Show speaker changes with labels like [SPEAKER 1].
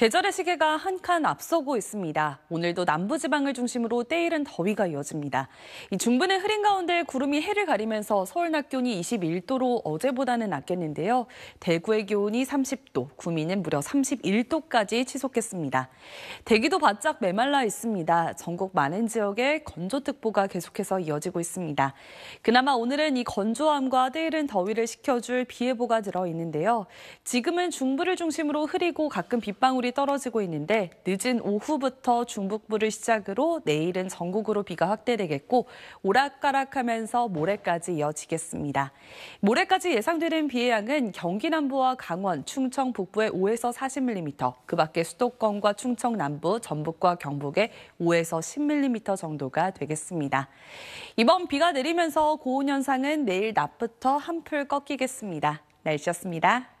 [SPEAKER 1] 계절의 시계가 한 칸 앞서고 있습니다. 오늘도 남부지방을 중심으로 때일은 더위가 이어집니다. 중부는 흐린 가운데 구름이 해를 가리면서 서울 낮 기온이 21도로 어제보다는 낮겠는데요. 대구의 기온이 30도, 구미는 무려 31도까지 치솟겠습니다. 대기도 바짝 메말라 있습니다. 전국 많은 지역에 건조특보가 계속해서 이어지고 있습니다. 그나마 오늘은 이 건조함과 때일은 더위를 식혀줄 비 예보가 들어 있는데요. 지금은 중부를 중심으로 흐리고 가끔 빗방울이 기온이 떨어지고 있는데 늦은 오후부터 중북부를 시작으로 내일은 전국으로 비가 확대되겠고 오락가락하면서 모레까지 이어지겠습니다. 모레까지 예상되는 비의 양은 경기 남부와 강원, 충청 북부에 5에서 40mm, 그 밖에 수도권과 충청 남부, 전북과 경북에 5에서 10mm 정도가 되겠습니다. 이번 비가 내리면서 고온 현상은 내일 낮부터 한풀 꺾이겠습니다. 날씨였습니다.